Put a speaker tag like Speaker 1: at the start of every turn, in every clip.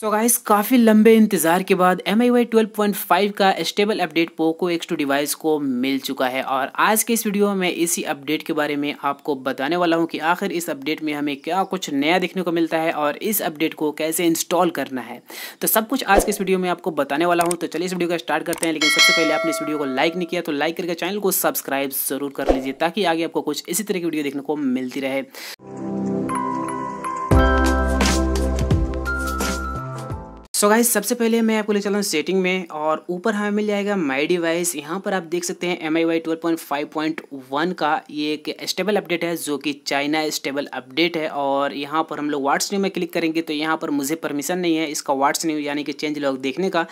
Speaker 1: सो so guys काफ़ी लंबे इंतज़ार के बाद MIUI twelve point five का stable update Poco X two device को मिल चुका है और आज के इस वीडियो में इसी अपडेट के बारे में आपको बताने वाला हूं कि आखिर इस अपडेट में हमें क्या कुछ नया देखने को मिलता है और इस अपडेट को कैसे इंस्टॉल करना है तो सब कुछ आज के इस वीडियो में आपको बताने वाला हूँ तो चलिए इस वीडियो का स्टार्ट करते हैं लेकिन सबसे पहले आपने इस वीडियो को लाइक नहीं किया तो लाइक करके चैनल को सब्सक्राइब जरूर कर लीजिए ताकि आगे आपको कुछ इसी तरह की वीडियो देखने को मिलती रहे सो so गाइस सबसे पहले मैं आपको ले चला हूँ सेटिंग में और ऊपर हमें मिल जाएगा माई डिवाइस यहाँ पर आप देख सकते हैं MIUI twelve point five point one का ये एक स्टेबल अपडेट है जो कि चाइना स्टेबल अपडेट है और यहाँ पर हम लोग वाट्स न्यू में क्लिक करेंगे तो यहाँ पर मुझे परमिशन नहीं है इसका वाट्स न्यू यानी कि चेंज लॉग देखने का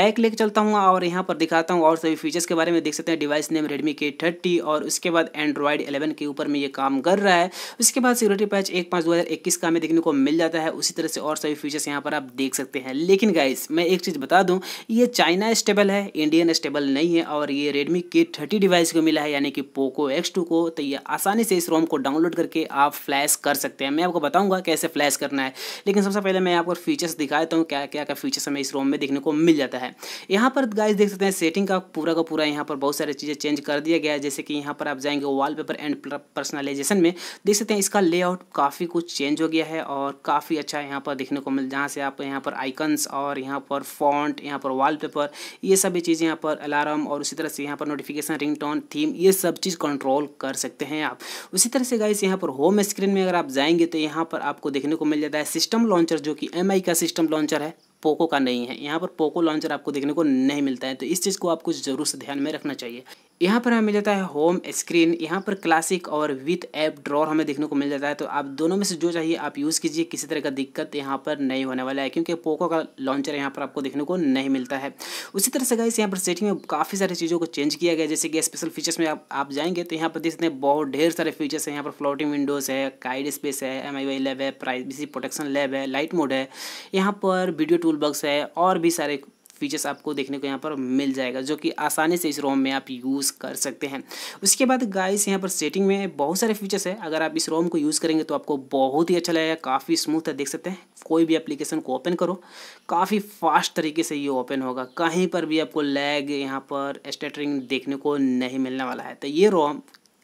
Speaker 1: बैक लेके चलता हूँ और यहाँ पर दिखाता हूँ और सभी फीचर्स के बारे में देख सकते हैं device name Redmi K thirty और उसके बाद एंड्रॉयड एलेवन के ऊपर में ये काम कर रहा है उसके बाद सिक्योरिटी पैच एक पाँच दो हज़ार इक्कीस का हमें देखने को मिल जाता है उसी तरह से और सभी फीचर्स यहाँ पर आप देख सकते हैं लेकिन गाइस मैं एक चीज़ बता दूं ये चाइना स्टेबल है इंडियन स्टेबल नहीं है और ये रेडमी के थर्टी डिवाइस को मिला है यानी कि पोको एक्स टू को तो ये आसानी से इस रोम को डाउनलोड करके आप फ्लैश कर सकते हैं मैं आपको बताऊंगा कैसे फ्लैश करना है लेकिन सबसे पहले मैं आपको फीचर्स दिखा देता हूँ क्या क्या क्या फीचर्स हमें इस रोम में देखने को मिल जाता है यहाँ पर गाइज देख सकते हैं सेटिंग का पूरा का पूरा यहाँ पर बहुत सारी चीज़ें चेंज कर दिया गया है जैसे कि यहाँ पर आप जाएंगे वाल एंड पर्सनलाइजेशन में देख सकते हैं इसका लेआउट काफ़ी कुछ चेंज हो गया है और काफ़ी अच्छा यहाँ पर देखने को मिल जहाँ से आप यहाँ पर आइकन ऑप्शंस और यहाँ पर फॉन्ट यहाँ पर वॉलपेपर ये सभी चीज़ें यहाँ पर अलार्म और उसी तरह से यहाँ पर नोटिफिकेशन रिंगटोन थीम ये सब चीज़ कंट्रोल कर सकते हैं आप उसी तरह से गाइस यहाँ पर होम स्क्रीन में अगर आप जाएंगे तो यहाँ पर आपको देखने को मिल जाता है सिस्टम लॉन्चर जो कि एम का सिस्टम लॉन्चर है पोको का नहीं है यहाँ पर पोको लॉन्चर आपको देखने को नहीं मिलता है तो इस चीज़ को आपको ज़रूर से ध्यान में रखना चाहिए यहाँ पर हमें मिल जाता है होम स्क्रीन यहाँ पर क्लासिक और विथ ऐप ड्रॉर हमें देखने को मिल जाता है तो आप दोनों में से जो चाहिए आप यूज़ कीजिए किसी तरह का दिक्कत यहाँ पर नहीं होने वाला है क्योंकि पोको का लॉन्चर यहाँ पर आपको देखने को नहीं मिलता है उसी तरह से गाइस यहाँ पर सेटिंग में काफ़ी सारी चीज़ों को चेंज किया गया जैसे कि स्पेशल फीचर्स में आप आप जाएंगे तो यहाँ पर देख सकते हैं बहुत ढेर सारे फीचर्स हैं यहाँ पर फ्लोटिंग विंडोज़ है काइड स्पेस है एम आई वाई लैब है प्राइवेसी प्रोटेक्शन लैब है लाइट मोड है यहाँ पर वीडियो टूल बक्स है और भी सारे फीचर्स आपको देखने को यहाँ पर मिल जाएगा जो कि आसानी से इस रोम में आप यूज़ कर सकते हैं उसके बाद गाइस यहाँ पर सेटिंग में बहुत सारे फीचर्स है अगर आप इस रोम को यूज़ करेंगे तो आपको बहुत ही अच्छा लगेगा काफ़ी स्मूथ है देख सकते हैं कोई भी एप्लीकेशन को ओपन करो काफ़ी फास्ट तरीके से ये ओपन होगा कहीं पर भी आपको लैग यहाँ पर स्टेटरिंग देखने को नहीं मिलने वाला है तो ये रोम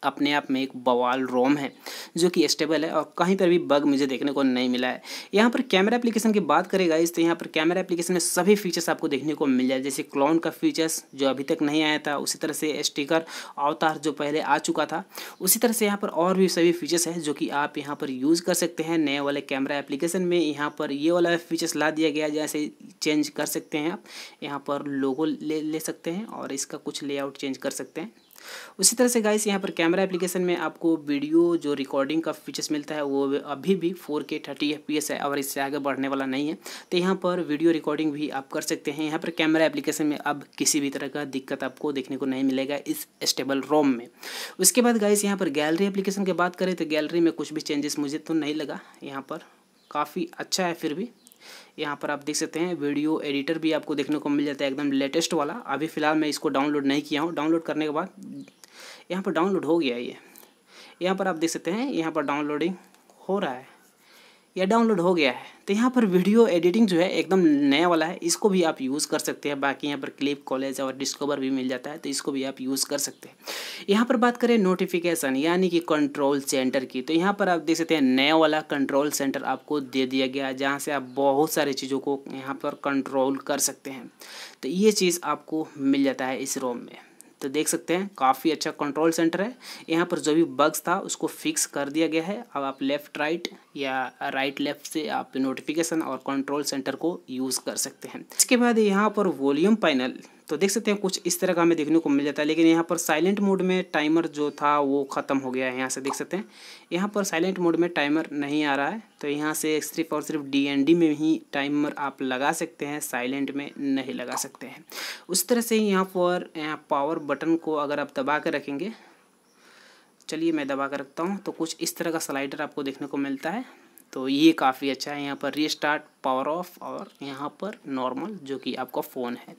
Speaker 1: अपने आप में एक बवाल रोम है जो कि स्टेबल है और कहीं पर भी बग मुझे देखने को नहीं मिला है यहाँ पर कैमरा एप्लीकेशन की बात करेगा इस तो यहाँ पर कैमरा एप्लीकेशन में सभी फीचर्स आपको देखने को मिल जाए जैसे क्लाउन का फीचर्स जो अभी तक नहीं आया था उसी तरह से स्टिकर अवतार जो पहले आ चुका था उसी तरह से यहाँ पर और भी सभी फीचर्स हैं जो कि आप यहाँ पर यूज़ कर सकते हैं नए वाले कैमरा एप्लीकेशन में यहाँ पर ये वाला फीचर्स ला दिया गया जैसे चेंज कर सकते हैं आप यहाँ पर लोगो ले ले सकते हैं और इसका कुछ लेआउट चेंज कर सकते हैं उसी तरह से गाइस यहाँ पर कैमरा एप्लीकेशन में आपको वीडियो जो रिकॉर्डिंग का फीचर्स मिलता है वो अभी भी फोर के थर्टी एफ पी एस है और इससे आगे बढ़ने वाला नहीं है तो यहाँ पर वीडियो रिकॉर्डिंग भी आप कर सकते हैं यहाँ पर कैमरा एप्लीकेशन में अब किसी भी तरह का दिक्कत आपको देखने को नहीं मिलेगा इस स्टेबल रोम में उसके बाद गाइस यहाँ पर गैलरी एप्लीकेशन की बात करें तो गैलरी में कुछ भी चेंजेस मुझे तो नहीं लगा यहाँ पर काफ़ी अच्छा है फिर भी यहाँ पर आप देख सकते हैं वीडियो एडिटर भी आपको देखने को मिल जाता है एकदम लेटेस्ट वाला अभी फ़िलहाल मैं इसको डाउनलोड नहीं किया हूँ डाउनलोड करने के बाद यहाँ पर डाउनलोड हो गया ये यहाँ पर आप देख सकते हैं यहाँ पर डाउनलोडिंग हो रहा है या डाउनलोड हो गया है तो यहाँ पर वीडियो एडिटिंग जो है एकदम नया वाला है इसको भी आप यूज़ कर सकते हैं बाकी यहाँ पर क्लिप कॉलेज और डिस्कवर भी मिल जाता है तो इसको भी आप यूज़ कर सकते हैं यहाँ पर बात करें नोटिफिकेशन यानी कि कंट्रोल सेंटर की तो यहाँ पर आप देख सकते हैं नया वाला कंट्रोल सेंटर आपको दे दिया गया है जहाँ से आप बहुत सारी चीज़ों को यहाँ पर कंट्रोल कर सकते हैं तो ये चीज़ आपको मिल जाता है इस रोम में तो देख सकते हैं काफ़ी अच्छा कंट्रोल सेंटर है यहाँ पर जो भी बग्स था उसको फिक्स कर दिया गया है अब आप लेफ़्ट राइट या राइट लेफ़्ट से आप नोटिफिकेशन और कंट्रोल सेंटर को यूज़ कर सकते हैं इसके बाद यहाँ पर वॉल्यूम पैनल तो देख सकते हैं कुछ इस तरह का हमें देखने को मिल जाता है लेकिन यहाँ पर साइलेंट मोड में टाइमर जो था वो ख़त्म हो गया है यहाँ से देख सकते हैं यहाँ पर साइलेंट मोड में टाइमर नहीं आ रहा है तो यहाँ से सिर्फ और सिर्फ डी एन डी में ही टाइमर आप लगा सकते हैं साइलेंट में नहीं लगा सकते हैं उस तरह से यहाँ पर यहाँ पावर बटन को अगर आप दबा कर रखेंगे चलिए मैं दबा कर रखता हूँ तो कुछ इस तरह का स्लाइडर आपको देखने को मिलता है तो ये काफ़ी अच्छा है यहाँ पर रीस्टार्ट पावर ऑफ और यहाँ पर नॉर्मल जो कि आपका फ़ोन है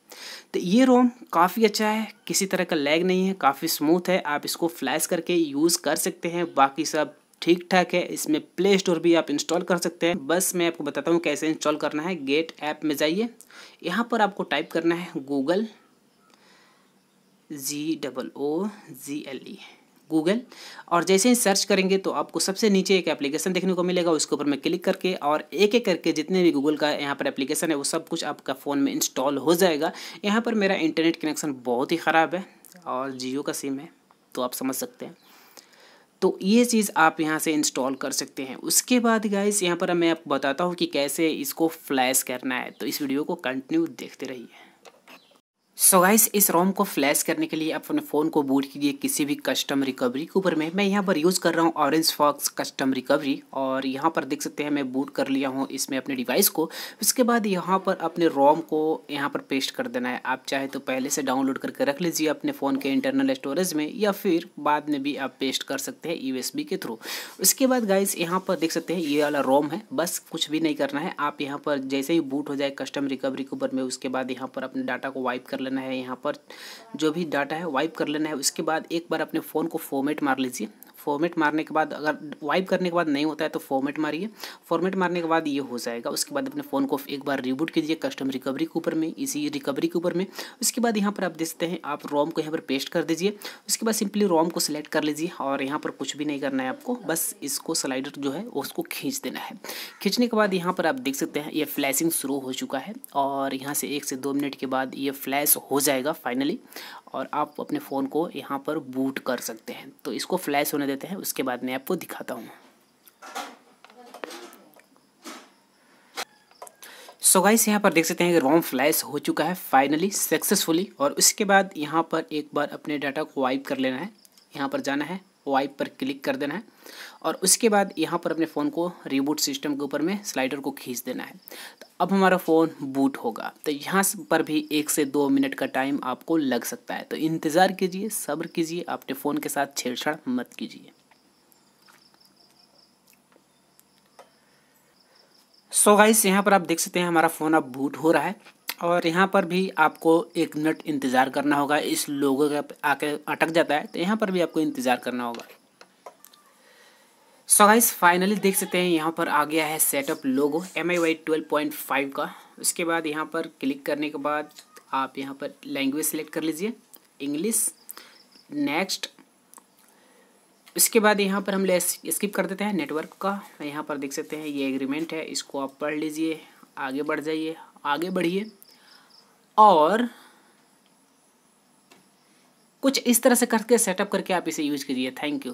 Speaker 1: तो ये रोम काफ़ी अच्छा है किसी तरह का लैग नहीं है काफ़ी स्मूथ है आप इसको फ्लैश करके यूज़ कर सकते हैं बाकी सब ठीक ठाक है इसमें प्ले स्टोर भी आप इंस्टॉल कर सकते हैं बस मैं आपको बताता हूँ कैसे इंस्टॉल करना है गेट ऐप में जाइए यहाँ पर आपको टाइप करना है Google G double O G L E Google और जैसे ही सर्च करेंगे तो आपको सबसे नीचे एक एप्लीकेशन देखने को मिलेगा उसके ऊपर मैं क्लिक करके और एक एक करके जितने भी गूगल का यहाँ पर एप्लीकेशन है वो सब कुछ आपका फ़ोन में इंस्टॉल हो जाएगा यहाँ पर मेरा इंटरनेट कनेक्शन बहुत ही ख़राब है और जियो का सिम है तो आप समझ सकते हैं तो ये चीज़ आप यहाँ से इंस्टॉल कर सकते हैं उसके बाद गाइस यहाँ पर मैं आपको बताता हूँ कि कैसे इसको फ्लैश करना है तो इस वीडियो को कंटिन्यू देखते रहिए सो so गाइस इस रोम को फ्लैश करने के लिए अपने फ़ोन को बूट कीजिए किसी भी कस्टम रिकवरी के ऊपर में मैं यहाँ पर यूज़ कर रहा हूँ ऑरेंज फॉक्स कस्टम रिकवरी और यहाँ पर देख सकते हैं मैं बूट कर लिया हूँ इसमें अपने डिवाइस को उसके बाद यहाँ पर अपने रोम को यहाँ पर पेस्ट कर देना है आप चाहे तो पहले से डाउनलोड करके रख लीजिए अपने फ़ोन के इंटरनल स्टोरेज में या फिर बाद में भी आप पेस्ट कर सकते हैं यू के थ्रू उसके बाद गाइस यहाँ पर देख सकते हैं ये वाला रोम है बस कुछ भी नहीं करना है आप यहाँ पर जैसे ही बूट हो जाए कस्टम रिकवरी के ऊपर में उसके बाद यहाँ पर अपने डाटा को वाइप कर लेना लेना है यहाँ पर जो भी डाटा है वाइप कर लेना है उसके बाद एक बार अपने फ़ोन को फॉर्मेट मार लीजिए फॉर्मेट मारने के बाद अगर वाइप करने के बाद नहीं होता है तो फॉर्मेट मारिए फॉर्मेट मारने के बाद ये हो जाएगा उसके बाद अपने फ़ोन को एक बार रिबूट कीजिए कस्टम रिकवरी के ऊपर में इसी रिकवरी के ऊपर में उसके बाद यहाँ पर आप देखते हैं आप रोम को यहाँ पर पेस्ट कर दीजिए उसके बाद सिंपली रोम को सिलेक्ट कर लीजिए और यहाँ पर कुछ भी नहीं करना है आपको बस इसको स्लाइडर जो है उसको खींच देना है खींचने के बाद यहाँ पर आप देख सकते हैं ये फ्लैशिंग शुरू हो चुका है और यहाँ से एक से दो मिनट के बाद ये फ्लैश हो जाएगा फाइनली और आप अपने फ़ोन को यहाँ पर बूट कर सकते हैं तो इसको फ्लैश होने देते हैं उसके बाद मैं आपको दिखाता हूँ सो so गाइस यहाँ पर देख सकते हैं कि रॉम फ्लैश हो चुका है फाइनली सक्सेसफुली और उसके बाद यहाँ पर एक बार अपने डाटा को वाइप कर लेना है यहाँ पर जाना है वाइप पर क्लिक कर देना है और उसके बाद यहाँ पर अपने फ़ोन को रिबूट सिस्टम के ऊपर में स्लाइडर को खींच देना है तो अब हमारा फ़ोन बूट होगा तो यहाँ पर भी एक से दो मिनट का टाइम आपको लग सकता है तो इंतज़ार कीजिए सब्र कीजिए अपने फ़ोन के साथ छेड़छाड़ मत कीजिए सो so गाइस यहाँ पर आप देख सकते हैं हमारा फ़ोन अब बूट हो रहा है और यहाँ पर भी आपको एक मिनट इंतज़ार करना होगा इस लोगो का आके अटक जाता है तो यहाँ पर भी आपको इंतज़ार करना होगा सो गाइस फाइनली देख सकते हैं यहाँ पर आ गया है setup logo MIUI twelve point five का उसके बाद यहाँ पर क्लिक करने के बाद आप यहाँ पर लैंग्वेज सेलेक्ट कर लीजिए इंग्लिश नेक्स्ट इसके बाद यहाँ पर हम ले स्किप कर देते हैं नेटवर्क का यहाँ पर देख सकते हैं ये एग्रीमेंट है इसको आप पढ़ लीजिए आगे बढ़ जाइए आगे बढ़िए और कुछ इस तरह से करके सेटअप करके आप इसे यूज कीजिए थैंक यू